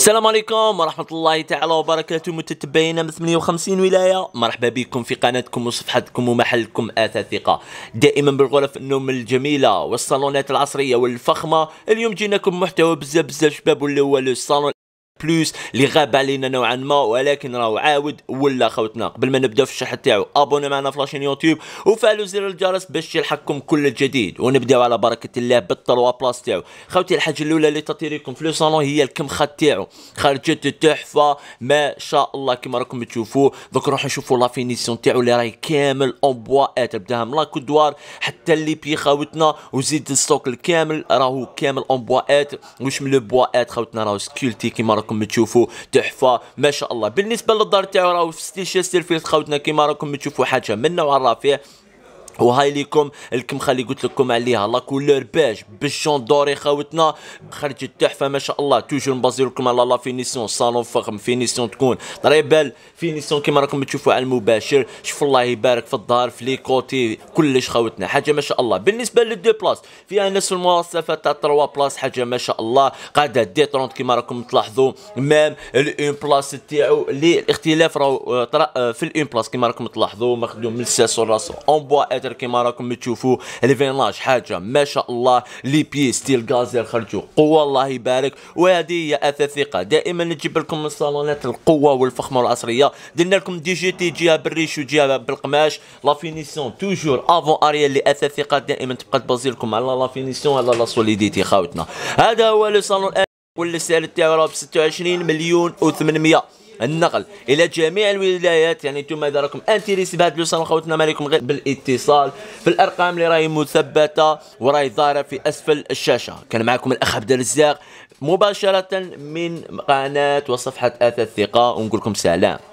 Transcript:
السلام عليكم ورحمة الله تعالى وبركاته متتبعينا من 58 ولاية مرحبا بكم في قناتكم وصفحتكم ومحلكم آثى ثقة دائما بالغرف النوم الجميلة والصالونات العصرية والفخمة اليوم جيناكم محتوى بزاف بزاف شباب واللي هو لو صالون بلوس اللي غاب علينا نوعا ما ولكن راهو عاود ولا خوتنا قبل ما نبداو في الشحن تاعو ابوني معنا في لاشين يوتيوب وفعلوا زر الجرس باش يلحقكم كل الجديد ونبداو على بركه الله بالطلوا بلاص تاعو خوتي الحاجه الاولى اللي تطيريكم في لو صالون هي الكمخه تاعو خرجت تحفه ما شاء الله كما راكم تشوفوا دوك نروحوا نشوفوا لا فينيسيون تاعو اللي راهي كامل اون بوا تبداها من لاكودوار حتى لي بي خوتنا وزيد الستوك الكامل راهو كامل اون بوا ات واش من لو بوا ات خوتنا راهو سكولتي كما راكم راكم تشوفوا تحفه ما شاء الله بالنسبه للدار تاعو راهو في ستيشن سيرفيس خوتنا كيما راكم تشوفوا حاجه من نوع رفيع وهاي ليكم الكمخه اللي قلت لكم عليها لا كولور باج بالشون دوري خاوتنا خرجت تحفه ما شاء الله توجور نبازي لكم على لا فينيسيون صالون فخم فينيسيون تكون طريبال فينيسيون كيما راكم تشوفوا على المباشر شوف الله يبارك في الظهر في لي كوتي كلش خاوتنا حاجه ما شاء الله بالنسبه للدو بلاص فيها نفس المواصفه تاع تروا بلاص حاجه ما شاء الله قاعده دي ترونت كيما راكم تلاحظوا مام الاون بلاص تاعو اللي الاختلاف راهو في الاون بلاص كيما راكم تلاحظوا مخدوم من الساس راسو اون بوا الكادر كيما راكم تشوفوا الفيناج حاجه ما شاء الله لي بي ستيل غاز خرجوا قوه الله يبارك وهذه هي اثاث ثقه دائما نجيب لكم الصالونات القوه والفخمه والعصريه درنا لكم دي جي تي جيها بالريش وجيها بالقماش لا فينيسيون توجور افون اريال اللي اثاث ثقه دائما تبقى تبازي لكم على لا فينيسيون على لا سوليديتي خاوتنا هذا هو لو صالون والسعر تاعو راه ب 26 مليون و 800 النقل الى جميع الولايات يعني انتم اذا راكم انتريسي بهذا لوسان سان خوتنا مالكم غير بالاتصال في الارقام اللي راهي مثبته وراهي ظاهره في اسفل الشاشه كان معكم الاخ عبد الرزاق مباشره من قناه وصفحه اثاث الثقه ونقول لكم سلام